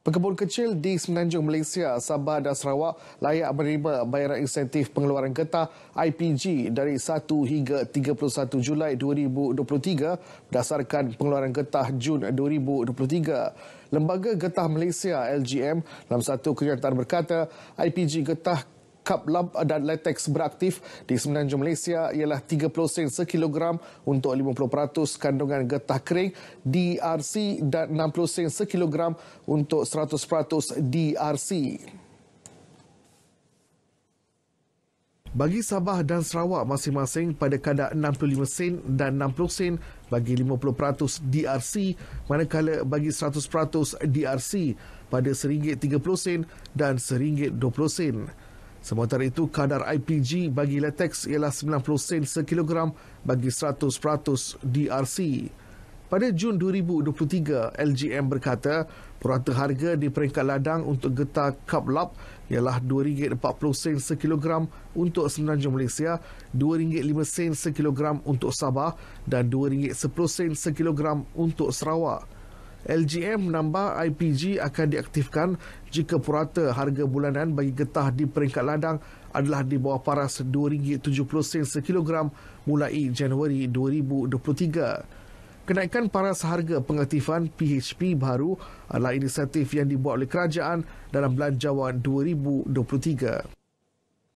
Pekebun kecil di Semenanjung Malaysia, Sabah dan Sarawak layak menerima bayaran insentif pengeluaran getah IPG dari 1 hingga 31 Julai 2023 berdasarkan pengeluaran getah Jun 2023. Lembaga Getah Malaysia LGM dalam satu kenyataan berkata IPG Getah kap lab dan latex beraktif di semenanjung Malaysia ialah 30 sen sekilogram untuk 50% kandungan getah kering DRC dan 60 sen sekilogram untuk 100% DRC. Bagi Sabah dan Sarawak masing-masing pada kadar 65 sen dan 60 sen bagi 50% DRC manakala bagi 100% DRC pada RM1.30 sen dan RM1.20 sen. Sementara itu, kadar IPG bagi latex ialah 90 sen sekilogram bagi 100% DRC. Pada Jun 2023, LGM berkata purata harga di peringkat ladang untuk getah cup lap ialah RM2.40 sekilogram untuk Semenanjung Malaysia, RM2.05 sekilogram untuk Sabah dan RM2.10 sekilogram untuk Sarawak. LGM menambah IPG akan diaktifkan jika purata harga bulanan bagi getah di peringkat ladang adalah di bawah paras RM2.70 sekilogram mulai Januari 2023. Kenaikan paras harga pengaktifan PHP baru adalah inisiatif yang dibuat oleh kerajaan dalam Belanjawan 2023.